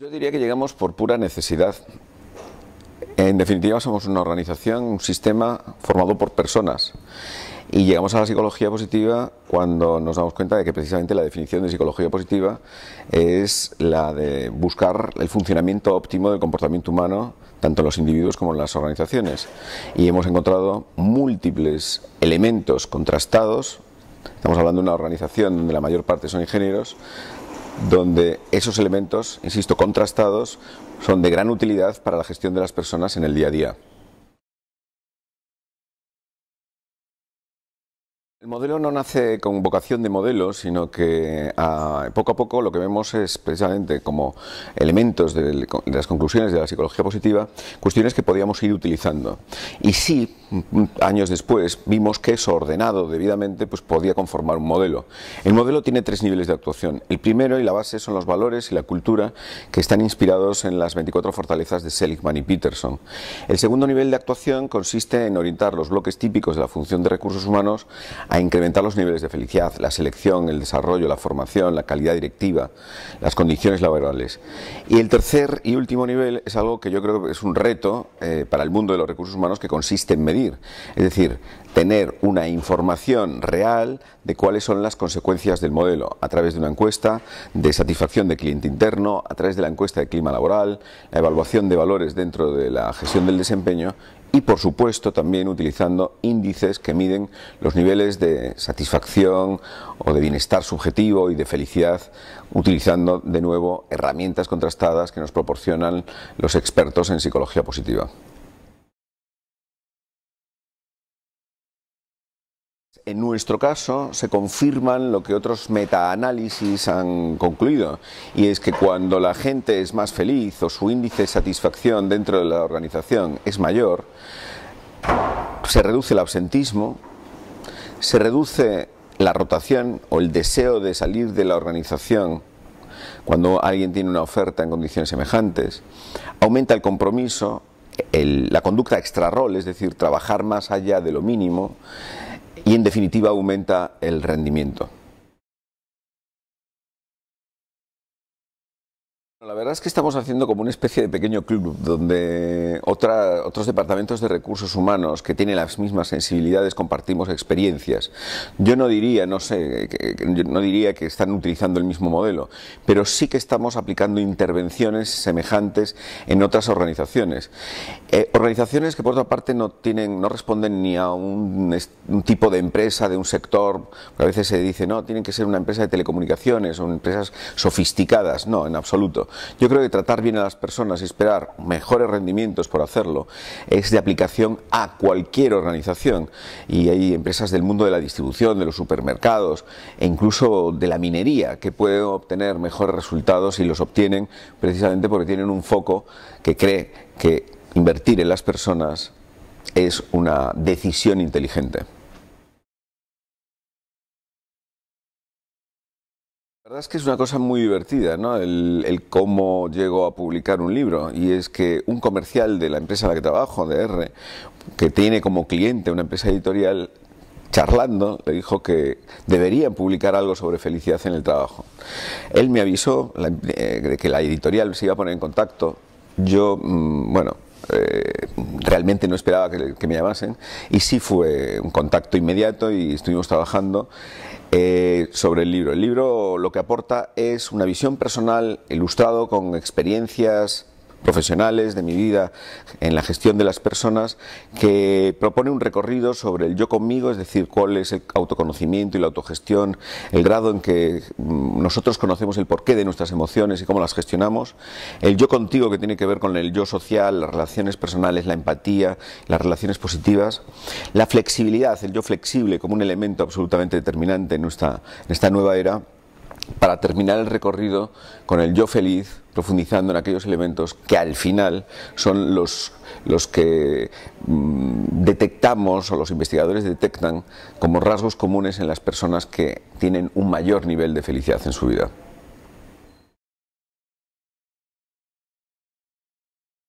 Yo diría que llegamos por pura necesidad. En definitiva, somos una organización, un sistema formado por personas. Y llegamos a la psicología positiva cuando nos damos cuenta de que precisamente la definición de psicología positiva es la de buscar el funcionamiento óptimo del comportamiento humano, tanto en los individuos como en las organizaciones. Y hemos encontrado múltiples elementos contrastados Estamos hablando de una organización donde la mayor parte son ingenieros, donde esos elementos, insisto, contrastados, son de gran utilidad para la gestión de las personas en el día a día. El modelo no nace con vocación de modelo, sino que ah, poco a poco lo que vemos es precisamente como elementos de, las conclusiones de la psicología positiva, cuestiones que podíamos ir utilizando. Y sí, años después, vimos que eso ordenado debidamente pues podía conformar un modelo. El modelo tiene tres niveles de actuación. El primero y la base son los valores y la cultura que están inspirados en las 24 fortalezas de Seligman y Peterson. El segundo nivel de actuación consiste en orientar los bloques típicos de la función de recursos humanos a a incrementar los niveles de felicidad, la selección, el desarrollo, la formación, la calidad directiva, las condiciones laborales. Y el tercer y último nivel es algo que yo creo que es un reto eh, para el mundo de los recursos humanos que consiste en medir, es decir, tener una información real de cuáles son las consecuencias del modelo a través de una encuesta de satisfacción de cliente interno, a través de la encuesta de clima laboral, la evaluación de valores dentro de la gestión del desempeño y por supuesto también utilizando índices que miden los niveles de satisfacción o de bienestar subjetivo y de felicidad, utilizando de nuevo herramientas contrastadas que nos proporcionan los expertos en psicología positiva. en nuestro caso se confirman lo que otros metaanálisis han concluido, y es que cuando la gente es más feliz o su índice de satisfacción dentro de la organización es mayor, se reduce el absentismo, se reduce la rotación o el deseo de salir de la organización cuando alguien tiene una oferta en condiciones semejantes, aumenta el compromiso, la conducta extra es decir, trabajar más allá de lo mínimo, y en definitiva aumenta el rendimiento. La verdad es que estamos haciendo como una especie de pequeño club donde otros departamentos de recursos humanos que tienen las mismas sensibilidades compartimos experiencias. Yo no diría, no sé, no diría que están utilizando el mismo modelo, pero sí que estamos aplicando intervenciones semejantes en otras organizaciones. Eh, organizaciones que por otra parte no tienen, no responden ni a un, tipo de empresa, de un sector. A veces se dice no, tienen que ser una empresa de telecomunicaciones o empresas sofisticadas. No, en absoluto. Yo creo que tratar bien a las personas y esperar mejores rendimientos por hacerlo es de aplicación a cualquier organización. Y hay empresas del mundo de la distribución, de los supermercados e incluso de la minería que pueden obtener mejores resultados y los obtienen precisamente porque tienen un foco que cree que invertir en las personas es una decisión inteligente. La verdad es que es una cosa muy divertida, ¿no? El, el, cómo llego a publicar un libro. Y es que un comercial de la empresa en la que trabajo, DR, que tiene como cliente una empresa editorial, charlando, le dijo que deberían publicar algo sobre felicidad en el trabajo. Él me avisó eh, de que la editorial se iba a poner en contacto. Yo, mm, bueno, eh, realmente no esperaba que, me llamasen y sí fue un contacto inmediato y estuvimos trabajando eh, sobre el libro. El libro lo que aporta es una visión personal ilustrado con experiencias profesionales, de mi vida en la gestión de las personas, que propone un recorrido sobre el yo conmigo, es decir, cuál es el autoconocimiento y la autogestión, el grado en que mm, nosotros conocemos el porqué de nuestras emociones y cómo las gestionamos, el yo contigo que tiene que ver con el yo social, las relaciones personales, la empatía, las relaciones positivas, la flexibilidad, el yo flexible como un elemento absolutamente determinante en, esta nueva era para terminar el recorrido con el yo feliz, profundizando en aquellos elementos que al final son los, que mm, detectamos o los investigadores detectan como rasgos comunes en las personas que tienen un mayor nivel de felicidad en su vida.